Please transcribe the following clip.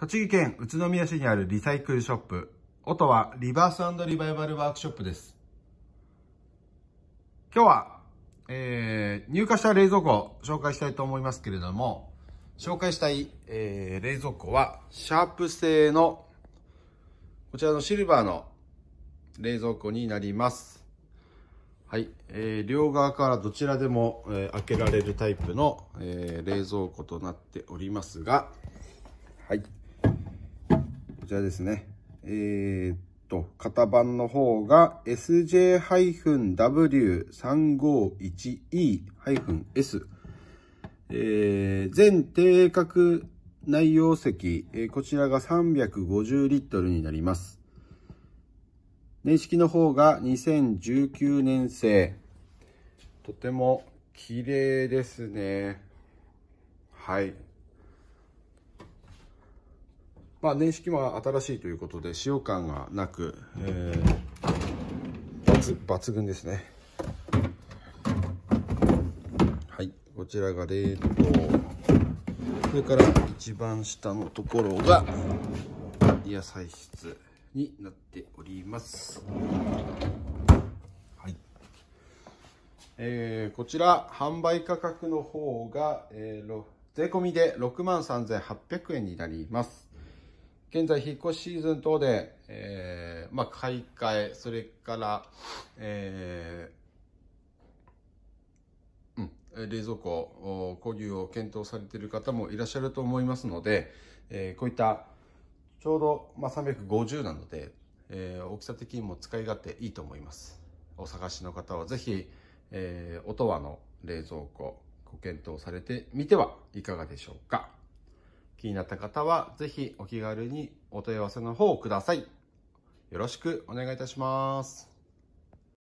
栃木県宇都宮市にあるリサイクルショップ、音はリバースリバイバルワークショップです。今日は、えー、入荷した冷蔵庫を紹介したいと思いますけれども、紹介したい、えー、冷蔵庫は、シャープ製の、こちらのシルバーの冷蔵庫になります。はい、えー、両側からどちらでも、えー、開けられるタイプの、えー、冷蔵庫となっておりますが、はい。ちらですね。えー、っと、型番の方が SJ-W351E-S。えー、全定格内容積、えー、こちらが350リットルになります。年式の方が2019年製。とても綺麗ですね。はい。まあ、年式も新しいということで、使用感がなく、えー、抜群ですね。はい、こちらが冷凍。それから一番下のところが、野菜室になっております。はい。えー、こちら、販売価格の方が、えー、税込みで63,800円になります。現在、引っ越しシーズン等で、えー、まあ、買い替え、それから、えー、うん、冷蔵庫、購入を検討されている方もいらっしゃると思いますので、えー、こういった、ちょうど、まあ、350なので、えー、大きさ的にも使い勝手いいと思います。お探しの方はぜひ、えー、音羽の冷蔵庫、ご検討されてみてはいかがでしょうか。気になった方は、ぜひお気軽にお問い合わせの方をください。よろしくお願いいたします。